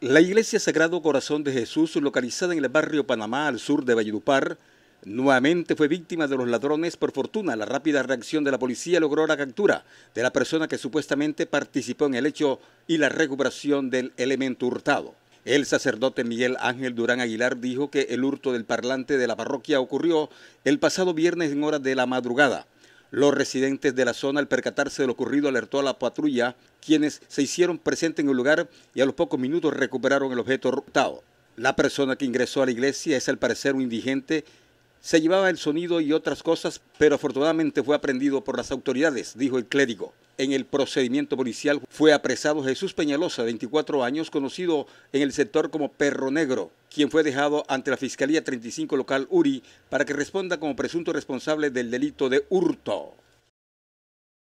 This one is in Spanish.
La iglesia Sagrado Corazón de Jesús, localizada en el barrio Panamá, al sur de Valledupar, nuevamente fue víctima de los ladrones. Por fortuna, la rápida reacción de la policía logró la captura de la persona que supuestamente participó en el hecho y la recuperación del elemento hurtado. El sacerdote Miguel Ángel Durán Aguilar dijo que el hurto del parlante de la parroquia ocurrió el pasado viernes en horas de la madrugada. Los residentes de la zona, al percatarse de lo ocurrido, alertó a la patrulla, quienes se hicieron presentes en el lugar y a los pocos minutos recuperaron el objeto roto. La persona que ingresó a la iglesia es al parecer un indigente. Se llevaba el sonido y otras cosas, pero afortunadamente fue aprendido por las autoridades, dijo el clérigo en el procedimiento policial fue apresado Jesús Peñalosa, 24 años, conocido en el sector como Perro Negro, quien fue dejado ante la Fiscalía 35 local URI para que responda como presunto responsable del delito de hurto.